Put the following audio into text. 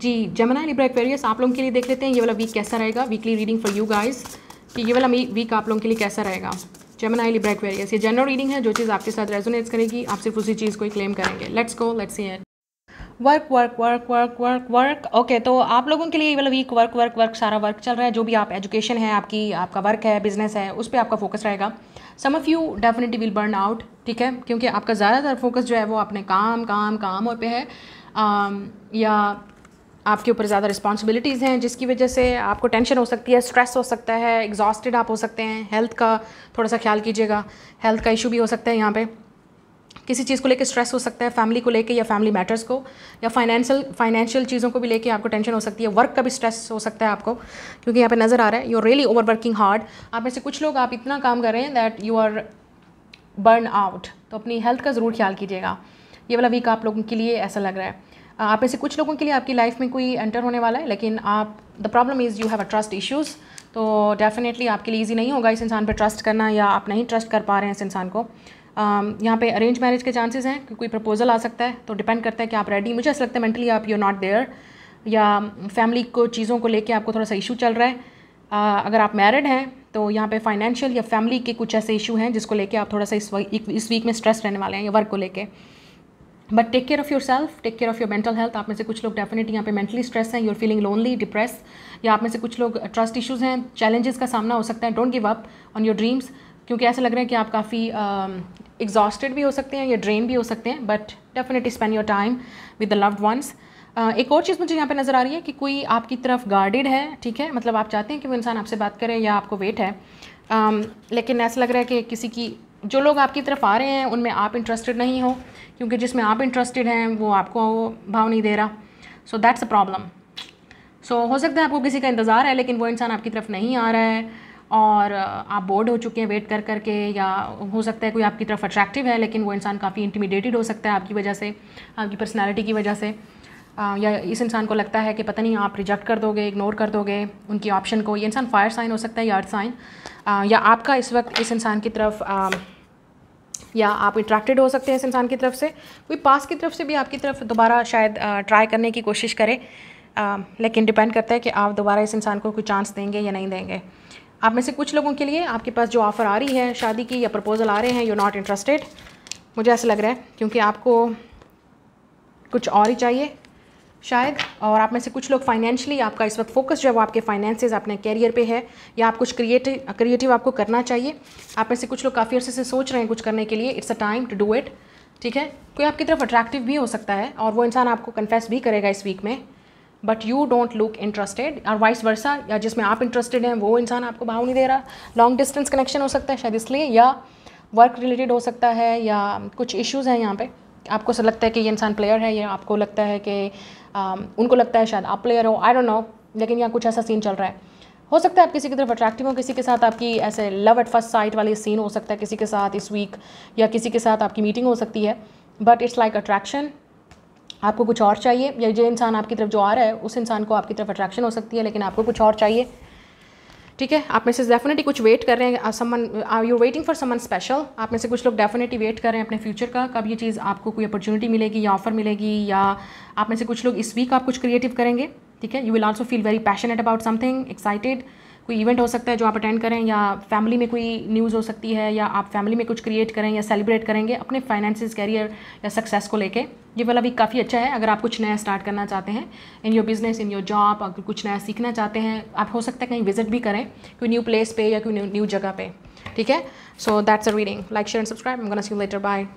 जी जमना Libra Aquarius आप लोगों के लिए देख लेते हैं ये वाला वीक कैसा रहेगा weekly reading for you guys कि ये वाला वीक आप लोगों के लिए कैसा रहेगा जमना लिब्रा एक्वेरियस ये जनरल रीडिंग है जो चीज़ आपके साथ रेजोनेट्स करेगी आप सिर्फ उसी चीज़ को ही क्लेम करेंगे let's go let's year work work work work work work okay तो आप लोगों के लिए ये वाला वीक वर्क वर्क वर्क सारा वर्क चल रहा है जो भी आप एजुकेशन है आपकी आपका वर्क है बिजनेस है उस पर आपका फोकस रहेगा some of you definitely will burn out ठीक है क्योंकि आपका ज़्यादातर फोकस जो है वो अपने काम काम काम और पे है आ, um, या आपके ऊपर ज़्यादा रिस्पॉन्सिबिलिटीज़ हैं जिसकी वजह से आपको टेंशन हो सकती है स्ट्रेस हो सकता है एग्जॉस्टेड आप हो सकते हैं हेल्थ का थोड़ा सा ख्याल कीजिएगा हेल्थ का इशू भी हो सकता है यहाँ पे किसी चीज़ को लेकर स्ट्रेस हो सकता है फैमिली को लेकर या फैमिली मैटर्स को या फाइनेंशियल फाइनेंशियल चीज़ों को भी लेकर आपको टेंशन हो सकती है वर्क का भी स्ट्रेस हो सकता है आपको क्योंकि यहाँ पे नज़र आ रहा है you are really over working hard आप में से कुछ लोग आप इतना काम कर रहे हैं that you are burn out तो अपनी हेल्थ का ज़रूर ख्याल कीजिएगा ये वाला वीक आप लोगों के लिए ऐसा लग रहा है Uh, आप ऐसे कुछ लोगों के लिए आपकी लाइफ में कोई एंटर होने वाला है लेकिन आप the problem is you have a trust issues तो डेफिनेटली आपके लिए ईजी नहीं होगा इस इंसान पर ट्रस्ट करना या आप नहीं ट्रस्ट कर पा रहे हैं इस इंसान को um, यहाँ पे अरेंज मैरिज के चांसेस हैं कि कोई प्रपोज़ल आ सकता है तो डिपेंड करता है कि आप रेडी मुझे ऐसा लगता है मेंटली आप यू नॉट देयर या फैमिली को चीज़ों को लेके आपको थोड़ा सा इशू चल रहा है uh, अगर आप मैरिड हैं तो यहाँ पे फाइनेंशियल या फैमिली के कुछ ऐसे इशू हैं जिसको लेके आप थोड़ा सा इस वीक इस वीक में स्ट्रेस रहने वाले हैं या वर्क को लेकर but take care of your self take care of your mental health आप में से कुछ लोग डेफिनेट यहाँ पे मेंटली स्ट्रेस हैं यूर फीलिंग लोनली डिप्रेस या आप में से कुछ लोग ट्रस्ट uh, इशूज हैं चैलेंजेस का सामना हो सकता है don't give up on your dreams क्योंकि ऐसा लग रहा है कि आप काफ़ी एग्जॉस्टेड uh, भी हो सकते हैं या ड्रेन भी हो सकते हैं but definitely spend your time with the loved ones Uh, एक और चीज़ मुझे यहाँ पे नज़र आ रही है कि कोई आपकी तरफ गार्डेड है ठीक है मतलब आप चाहते हैं कि वो इंसान आपसे बात करे या आपको वेट है um, लेकिन ऐसा लग रहा है कि किसी की जो लोग आपकी तरफ आ रहे हैं उनमें आप इंटरेस्टेड नहीं हो क्योंकि जिसमें आप इंटरेस्टेड हैं वो आपको भाव नहीं दे रहा सो दैट्स अ प्रॉब्लम सो हो सकता है आपको किसी का इंतज़ार है लेकिन वो इंसान आपकी तरफ नहीं आ रहा है और आप बोर्ड हो चुके हैं वेट कर कर के या हो सकता है कोई आपकी तरफ अट्रैक्टिव है लेकिन वो इंसान काफ़ी इंटिमिडेटेड हो सकता है आपकी वजह से आपकी पर्सनैलिटी की वजह से या इस इंसान को लगता है कि पता नहीं आप रिजेक्ट कर दोगे इग्नोर कर दोगे उनकी ऑप्शन को ये इंसान फायर साइन हो सकता है या अर्थ साइन या आपका इस वक्त इस इंसान की तरफ या आप अट्रैक्टेड हो सकते हैं इस इंसान की तरफ से कोई पास की तरफ से भी आपकी तरफ दोबारा शायद ट्राई करने की कोशिश करे लेकिन डिपेंड करता है कि आप दोबारा इस इंसान को कोई चांस देंगे या नहीं देंगे आप में से कुछ लोगों के लिए आपके पास जो ऑफ़र आ रही है शादी की या प्रपोज़ल आ रहे हैं यू नॉट इंटरेस्टेड मुझे ऐसा लग रहा है क्योंकि आपको कुछ और ही चाहिए शायद और आप में से कुछ लोग फाइनेंशियली आपका इस वक्त फोकस जो है वो आपके फाइनेंसेस अपने कैरियर पे है या आप कुछ क्रिएटिव क्रिएटिव आपको करना चाहिए आप में से कुछ लोग काफ़ी अर्से से सोच रहे हैं कुछ करने के लिए it's a time to do it ठीक है कोई आपकी तरफ अट्रैक्टिव भी हो सकता है और वो इंसान आपको कन्फेस भी करेगा इस वीक में but you don't look interested और वाइस वर्सा या जिसमें आप इंटरेस्टेड हैं वो इंसान आपको भाव नहीं दे रहा लॉन्ग डिस्टेंस कनेक्शन हो सकता है शायद इसलिए या वर्क रिलेटेड हो सकता है या कुछ इश्यूज़ हैं यहाँ पे आपको लगता है कि ये इंसान प्लेयर है या आपको लगता है कि आ, um, उनको लगता है शायद आप प्लेयर हो आई डोंट नो लेकिन यहाँ कुछ ऐसा सीन चल रहा है हो सकता है आप किसी की तरफ अट्रैक्टिव हो किसी के साथ आपकी ऐसे लव एट फर्स्ट साइट वाली सीन हो सकता है किसी के साथ इस वीक या किसी के साथ आपकी मीटिंग हो सकती है बट इट्स लाइक अट्रैक्शन आपको कुछ और चाहिए या जो इंसान आपकी तरफ जो आ रहा है उस इंसान को आपकी तरफ अट्रैक्शन हो सकती है लेकिन आपको कुछ और चाहिए ठीक है आप में से डेफिनेटली कुछ वेट कर रहे हैं someone are you waiting for someone special आप में से कुछ लोग डेफिनेटली वेट कर रहे हैं अपने फ्यूचर का कब ये चीज़ आपको कोई अपॉर्चुनिटी मिलेगी या ऑफर मिलेगी या आप में से कुछ लोग इस वीक आप कुछ क्रिएटिव करेंगे ठीक है you will also feel very passionate about something excited कोई इवेंट हो सकता है जो आप अटेंड करें या फैमिली में कोई न्यूज़ हो सकती है या आप फैमिली में कुछ क्रिएट करें या सेलिब्रेट करेंगे अपने फाइनेंसिस कैरियर या सक्सेस को लेके ये वाला भी काफ़ी अच्छा है अगर आप कुछ नया स्टार्ट करना चाहते हैं in your business in your job अगर कुछ नया सीखना चाहते हैं आप हो सकता है कहीं विजिट भी करें कोई न्यू प्लेस पे या कोई न्यू जगह पे ठीक है so that's a reading like share and subscribe I'm gonna see later bye